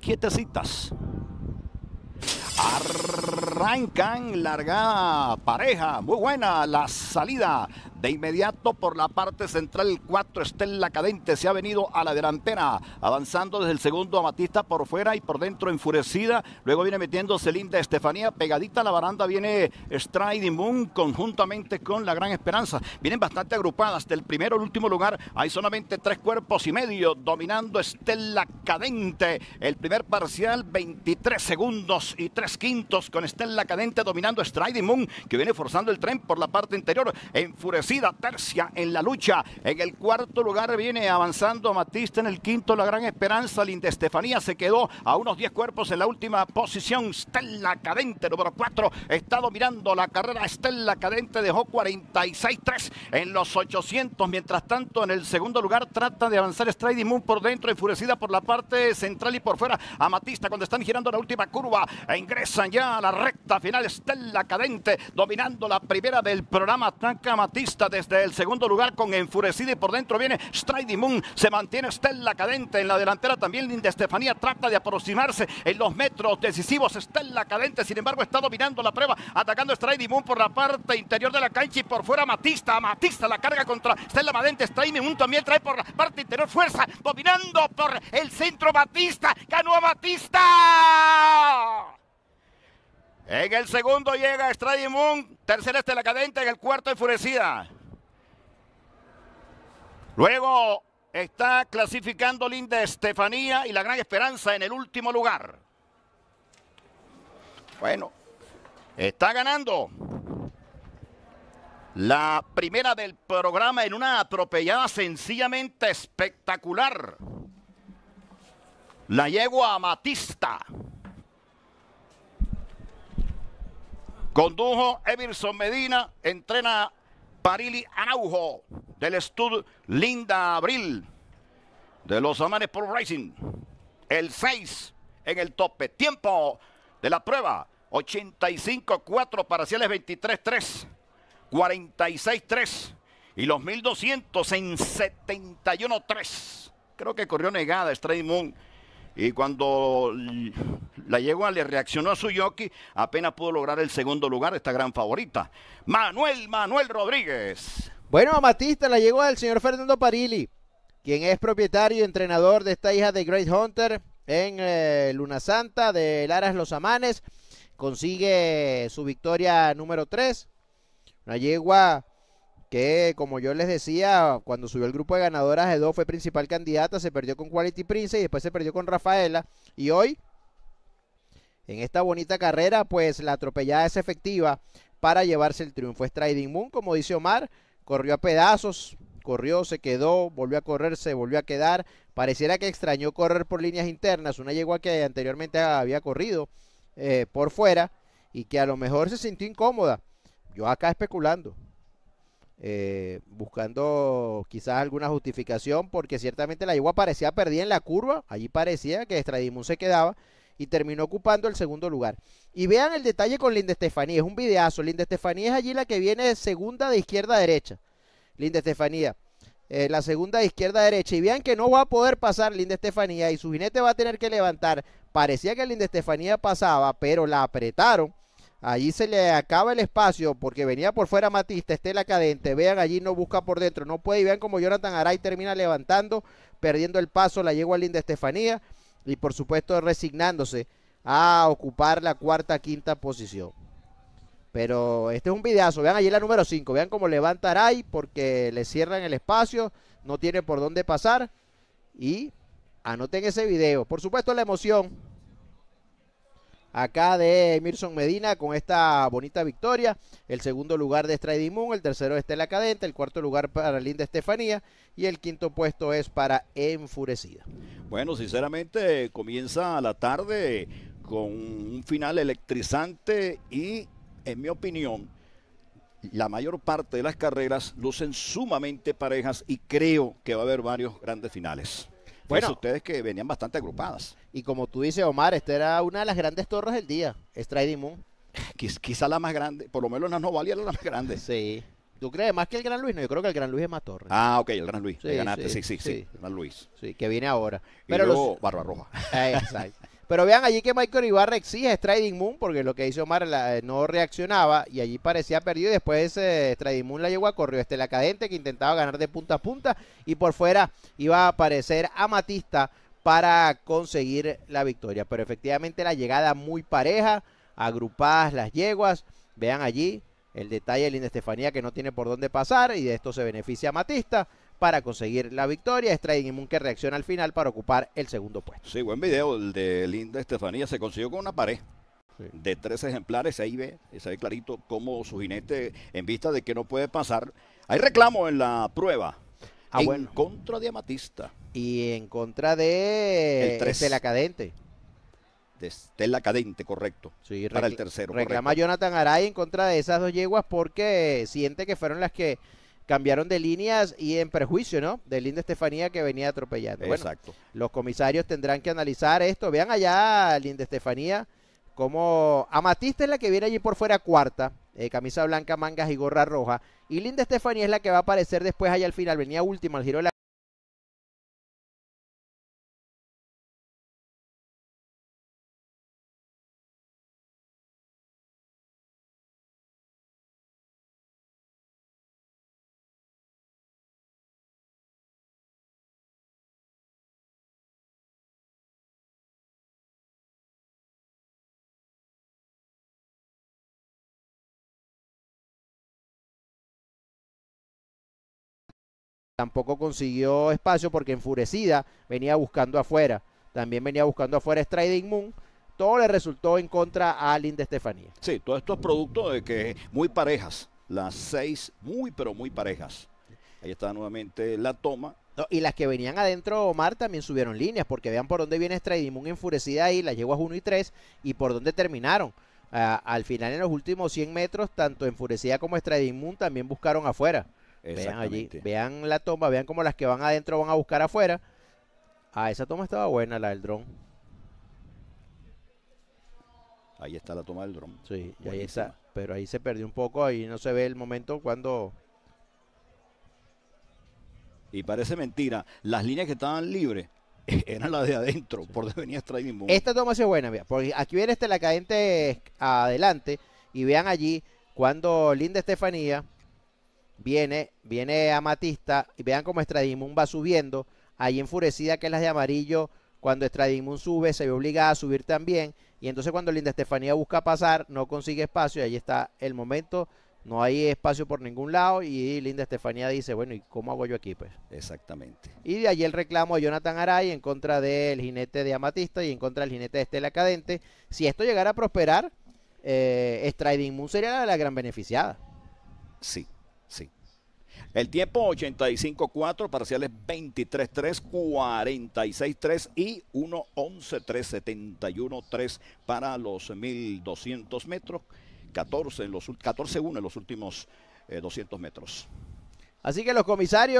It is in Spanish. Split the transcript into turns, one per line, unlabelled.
quietecitas. Arrancan larga pareja, muy buena la salida de inmediato por la parte central, el 4 Estela Cadente se ha venido a la delantera, avanzando desde el segundo Amatista... por fuera y por dentro enfurecida. Luego viene metiéndose Linda Estefanía, pegadita a la baranda viene Striding Moon conjuntamente con la Gran Esperanza. Vienen bastante agrupadas, del primero al último lugar hay solamente tres cuerpos y medio, dominando Estela Cadente. El primer parcial, 23 segundos y tres quintos con Estela Cadente dominando Striding Moon, que viene forzando el tren por la parte interior, enfurecida tercia en la lucha. En el cuarto lugar viene avanzando Matista. En el quinto, la gran esperanza. Linda Estefanía se quedó a unos 10 cuerpos en la última posición. Stella Cadente, número 4. Está dominando la carrera. Stella Cadente dejó 46-3 en los 800. Mientras tanto, en el segundo lugar trata de avanzar Striding Moon por dentro, enfurecida por la parte central y por fuera. amatista cuando están girando la última curva, e ingresan ya a la recta final. Stella Cadente dominando la primera del programa. ataca Matista desde el segundo lugar con enfurecida y por dentro viene Stridey Moon. Se mantiene Stella Cadente en la delantera también. Linda Estefanía trata de aproximarse en los metros decisivos. Stella Cadente, sin embargo, está dominando la prueba, atacando Stridey Moon por la parte interior de la cancha y por fuera Matista. Matista la carga contra Stella Cadente. Stridey Moon también trae por la parte interior fuerza, dominando por el centro Matista. Ganó a Matista. En el segundo llega Stray Moon. Tercera la Cadente. En el cuarto Enfurecida. Luego está clasificando Linda Estefanía y la Gran Esperanza en el último lugar. Bueno, está ganando la primera del programa en una atropellada sencillamente espectacular. La yegua Matista. Condujo Emerson Medina, entrena Parili Araujo del Stud Linda Abril de los Amanes Pro Racing. El 6 en el tope. Tiempo de la prueba. 85-4, parciales 23-3, 46-3 y los 1200 en 71-3. Creo que corrió negada Stray Moon y cuando la yegua le reaccionó a su jockey, apenas pudo lograr el segundo lugar, esta gran favorita. Manuel Manuel Rodríguez.
Bueno, Matista, la llegó del señor Fernando Parili, quien es propietario y entrenador de esta hija de Great Hunter en eh, Luna Santa de Laras Los Amanes. Consigue su victoria número 3. Una yegua que como yo les decía, cuando subió el grupo de ganadoras, Edo fue principal candidata, se perdió con Quality Prince y después se perdió con Rafaela. Y hoy, en esta bonita carrera, pues la atropellada es efectiva para llevarse el triunfo. Es Trading Moon, como dice Omar, corrió a pedazos, corrió, se quedó, volvió a correr, se volvió a quedar. Pareciera que extrañó correr por líneas internas, una yegua que anteriormente había corrido eh, por fuera y que a lo mejor se sintió incómoda. Yo acá especulando, eh, buscando quizás alguna justificación, porque ciertamente la yegua parecía perdida en la curva, allí parecía que Estradimun se quedaba y terminó ocupando el segundo lugar. Y vean el detalle con Linda Estefanía, es un videazo, Linda Estefanía es allí la que viene de segunda de izquierda a derecha, Linda Estefanía. Eh, la segunda de izquierda a derecha y vean que no va a poder pasar Linda Estefanía y su jinete va a tener que levantar. Parecía que Linda Estefanía pasaba, pero la apretaron Allí se le acaba el espacio porque venía por fuera Matista, Estela Cadente. Vean allí, no busca por dentro, no puede. Y vean como Jonathan Aray termina levantando, perdiendo el paso, la a linda Estefanía. Y por supuesto resignándose a ocupar la cuarta, quinta posición. Pero este es un videazo. Vean allí la número 5. Vean cómo levanta Aray porque le cierran el espacio. No tiene por dónde pasar. Y anoten ese video. Por supuesto la emoción acá de Emerson Medina con esta bonita victoria. El segundo lugar de Striding Moon, el tercero de Estela Cadente, el cuarto lugar para Linda Estefanía y el quinto puesto es para Enfurecida.
Bueno, sinceramente comienza la tarde con un final electrizante y en mi opinión la mayor parte de las carreras lucen sumamente parejas y creo que va a haber varios grandes finales bueno, pues ustedes que venían bastante agrupadas.
Y como tú dices, Omar, esta era una de las grandes torres del día, Stride Moon. quizá la más grande, por lo menos en no era la más grande. Sí. ¿Tú crees más que el Gran Luis? No, yo creo que el Gran Luis es más torre. Ah, ok, el Gran Luis. Sí, ganaste, sí, sí, sí, Gran Luis. Sí, que viene ahora. Pero y luego, eh, Exacto. Pero vean allí que Michael Ibarra exige Striding Moon porque lo que hizo Omar eh, no reaccionaba y allí parecía perdido. Y después eh, Striding Moon la llegó a corrió la Cadente que intentaba ganar de punta a punta y por fuera iba a aparecer Amatista para conseguir la victoria. Pero efectivamente la llegada muy pareja, agrupadas las yeguas. Vean allí el detalle de Linda Estefanía que no tiene por dónde pasar y de esto se beneficia Amatista para conseguir la victoria. Es Trading Moon que reacciona al final para ocupar el segundo puesto. Sí,
buen video. El de Linda Estefanía se consiguió con una pared. De tres ejemplares, ahí ve, se ve clarito cómo su jinete, en vista de que no puede pasar. Hay reclamo en la prueba. Ah, en contra de Amatista.
Y en contra de Estela Cadente.
De Estela Cadente, correcto. Sí, para el tercero. Reclama Jonathan
Aray en contra de esas dos yeguas porque siente que fueron las que cambiaron de líneas y en perjuicio, ¿no? De Linda Estefanía que venía atropellando. Exacto. los comisarios tendrán que analizar esto. Vean allá, Linda Estefanía, como Amatista es la que viene allí por fuera cuarta, eh, camisa blanca, mangas y gorra roja. Y Linda Estefanía es la que va a aparecer después allá al final. Venía última al giro de la tampoco consiguió espacio porque enfurecida venía buscando afuera. También venía buscando afuera Striding Moon. Todo le resultó en contra a Alin de Estefanía. Sí, todo esto es
producto de que muy parejas, las seis muy pero muy parejas. Ahí está
nuevamente la toma. y las que venían adentro, Omar, también subieron líneas, porque vean por dónde viene Striding Moon enfurecida ahí, las yeguas a 1 y 3, y por dónde terminaron. Ah, al final, en los últimos 100 metros, tanto enfurecida como Striding Moon también buscaron afuera. Vean allí, vean la toma, vean como las que van adentro van a buscar afuera. Ah, esa toma estaba buena, la del dron. Ahí está la toma del dron. Sí, ahí está, pero ahí se perdió un poco, ahí no se ve el momento cuando... Y parece mentira, las líneas que estaban libres eran las de adentro, por
donde venía mismo. Esta toma
se buena, mira, porque aquí viene este la cadente eh, adelante y vean allí cuando Linda Estefanía Viene, viene Amatista y vean cómo Estradimun va subiendo. Ahí enfurecida que es las de amarillo. Cuando Estradimun sube, se ve obligada a subir también. Y entonces cuando Linda Estefanía busca pasar, no consigue espacio. Y ahí está el momento. No hay espacio por ningún lado. Y Linda Estefanía dice, bueno, ¿y cómo hago yo aquí? Pues? Exactamente. Y de ahí el reclamo de Jonathan Aray en contra del jinete de Amatista y en contra del jinete de Estela Cadente. Si esto llegara a prosperar, eh, Moon sería la gran beneficiada.
Sí, el tiempo 85-4, parciales 23-3, 46-3 y 1-11-3, 71-3 para los 1200 metros, 14-1 en, en, los últimos 200 eh, metros.
Así que los comisarios...